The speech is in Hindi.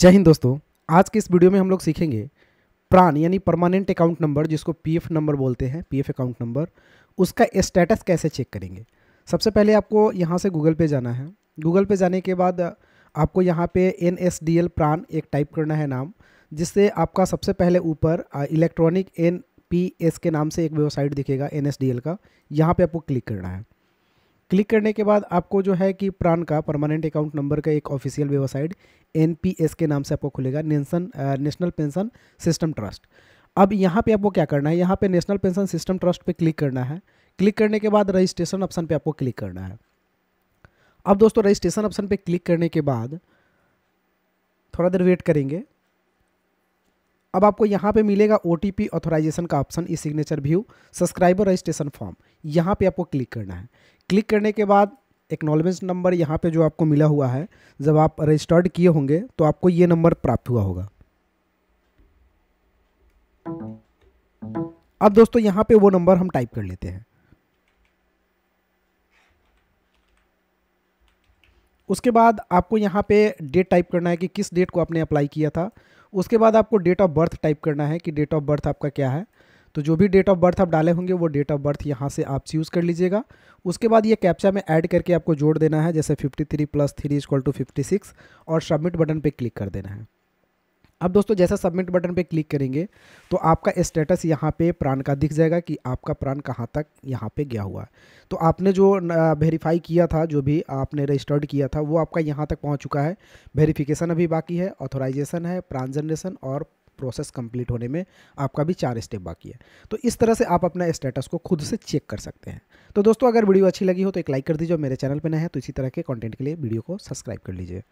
जय हिंद दोस्तों आज के इस वीडियो में हम लोग सीखेंगे प्राण यानी परमानेंट अकाउंट नंबर जिसको पीएफ नंबर बोलते हैं पीएफ अकाउंट नंबर उसका स्टेटस कैसे चेक करेंगे सबसे पहले आपको यहाँ से गूगल पे जाना है गूगल पे जाने के बाद आपको यहाँ पे एन एस डी एल प्राण एक टाइप करना है नाम जिससे आपका सबसे पहले ऊपर इलेक्ट्रॉनिक एन पी एस के नाम से एक वेबसाइट दिखेगा एन एस डी एल का यहाँ पर आपको क्लिक करना है क्लिक करने के बाद आपको जो है कि प्राण का परमानेंट अकाउंट नंबर का एक ऑफिशियल वेबसाइट एन के नाम से आपको खुलेगा nation national pension system trust अब यहाँ पे आपको क्या करना है यहाँ पे नेशनल पेंशन सिस्टम ट्रस्ट पे क्लिक करना है क्लिक करने के बाद रजिस्ट्रेशन ऑप्शन पे आपको क्लिक करना है अब दोस्तों रजिस्ट्रेशन ऑप्शन पे क्लिक करने के बाद थोड़ा देर वेट करेंगे अब आपको यहाँ पे मिलेगा ओ टी पी ऑथोराइजेशन का option e signature view subscriber registration form यहाँ पे आपको क्लिक करना है क्लिक करने के बाद एक्नोलमेंस नंबर यहाँ पे जो आपको मिला हुआ है जब आप रजिस्टर्ड किए होंगे तो आपको ये नंबर प्राप्त हुआ होगा अब दोस्तों यहाँ पे वो नंबर हम टाइप कर लेते हैं उसके बाद आपको यहाँ पे डेट टाइप करना है कि किस डेट को आपने अप्लाई किया था उसके बाद आपको डेट ऑफ बर्थ टाइप करना है कि डेट ऑफ बर्थ आपका क्या है तो जो भी डेट ऑफ बर्थ आप डाले होंगे वो डेट ऑफ बर्थ यहाँ से आप चूज़ कर लीजिएगा उसके बाद ये कैप्चा में ऐड करके आपको जोड़ देना है जैसे 53 three plus three is equal to fifty और सबमिट बटन पे क्लिक कर देना है अब दोस्तों जैसा सबमिट बटन पे क्लिक करेंगे तो आपका स्टेटस यहाँ पे प्राण का दिख जाएगा कि आपका प्राण कहाँ तक यहाँ पे गया हुआ है तो आपने जो वेरीफाई किया था जो भी आपने रजिस्टर्ड किया था वो आपका यहाँ तक पहुँच चुका है वेरीफिकेशन अभी बाकी है ऑथोराइजेशन है प्राण जनरेशन और प्रोसेस कंप्लीट होने में आपका भी चार स्टेप बाकी है तो इस तरह से आप अपना स्टेटस को खुद से चेक कर सकते हैं तो दोस्तों अगर वीडियो अच्छी लगी हो तो एक लाइक कर दीजिए मेरे चैनल पर नए हैं तो इसी तरह के कंटेंट के लिए वीडियो को सब्सक्राइब कर लीजिए